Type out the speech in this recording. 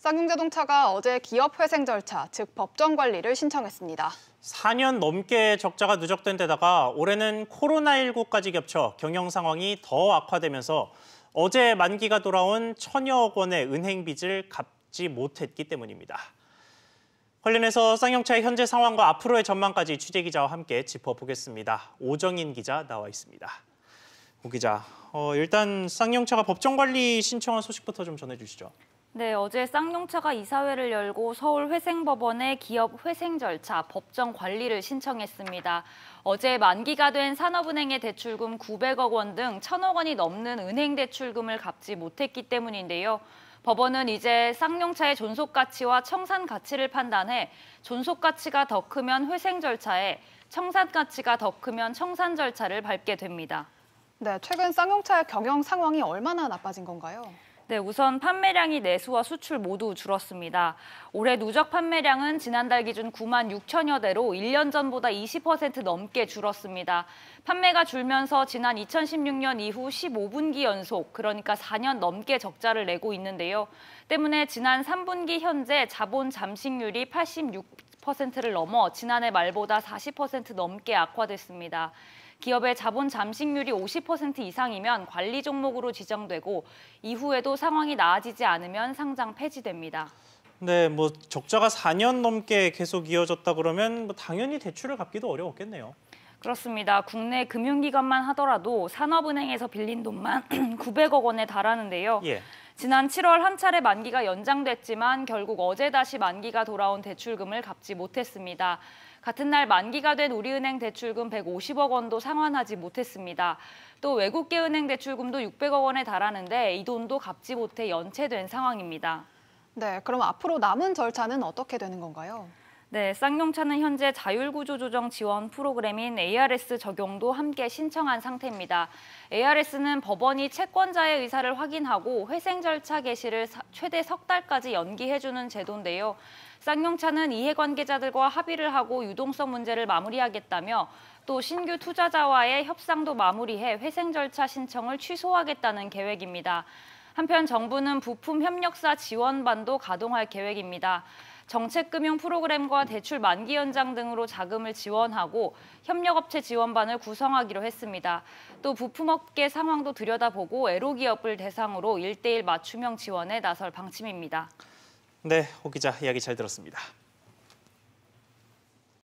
쌍용자동차가 어제 기업회생 절차, 즉 법정 관리를 신청했습니다. 4년 넘게 적자가 누적된 데다가 올해는 코로나19까지 겹쳐 경영 상황이 더 악화되면서 어제 만기가 돌아온 천여억 원의 은행 빚을 갚지 못했기 때문입니다. 관련해서 쌍용차의 현재 상황과 앞으로의 전망까지 취재 기자와 함께 짚어보겠습니다. 오정인 기자 나와 있습니다. 오 기자, 어, 일단 쌍용차가 법정 관리 신청한 소식부터 좀 전해주시죠. 네, 어제 쌍용차가 이사회를 열고 서울 회생법원에 기업 회생 절차 법정 관리를 신청했습니다. 어제 만기가 된 산업은행의 대출금 900억 원 등1 0 0 0억 원이 넘는 은행 대출금을 갚지 못했기 때문인데요. 법원은 이제 쌍용차의 존속 가치와 청산 가치를 판단해 존속 가치가 더 크면 회생 절차에 청산 가치가 더 크면 청산 절차를 밟게 됩니다. 네, 최근 쌍용차의 경영 상황이 얼마나 나빠진 건가요? 네, 우선 판매량이 내수와 수출 모두 줄었습니다. 올해 누적 판매량은 지난달 기준 9만 6천여 대로 1년 전보다 20% 넘게 줄었습니다. 판매가 줄면서 지난 2016년 이후 15분기 연속, 그러니까 4년 넘게 적자를 내고 있는데요. 때문에 지난 3분기 현재 자본 잠식률이 86. 10%를 넘어 지난해 말보다 40% 넘게 악화됐습니다. 기업의 자본 잠식률이 50% 이상이면 관리 종목으로 지정되고 이후에도 상황이 나아지지 않으면 상장 폐지됩니다. 네, 뭐 적자가 4년 넘게 계속 이어졌다 그러면 뭐 당연히 대출을 갚기도 어려웠겠네요. 그렇습니다. 국내 금융기관만 하더라도 산업은행에서 빌린 돈만 900억 원에 달하는데요. 예. 지난 7월 한 차례 만기가 연장됐지만 결국 어제 다시 만기가 돌아온 대출금을 갚지 못했습니다. 같은 날 만기가 된 우리은행 대출금 150억 원도 상환하지 못했습니다. 또 외국계 은행 대출금도 600억 원에 달하는데 이 돈도 갚지 못해 연체된 상황입니다. 네, 그럼 앞으로 남은 절차는 어떻게 되는 건가요? 네, 쌍용차는 현재 자율구조조정 지원 프로그램인 ARS 적용도 함께 신청한 상태입니다. ARS는 법원이 채권자의 의사를 확인하고 회생 절차 개시를 최대 석 달까지 연기해주는 제도인데요. 쌍용차는 이해관계자들과 합의를 하고 유동성 문제를 마무리하겠다며 또 신규 투자자와의 협상도 마무리해 회생 절차 신청을 취소하겠다는 계획입니다. 한편 정부는 부품 협력사 지원반도 가동할 계획입니다. 정책금융 프로그램과 대출 만기 연장 등으로 자금을 지원하고 협력업체 지원반을 구성하기로 했습니다. 또 부품업계 상황도 들여다보고 애로기업을 대상으로 1대1 맞춤형 지원에 나설 방침입니다. 네, 호 기자 이야기 잘 들었습니다.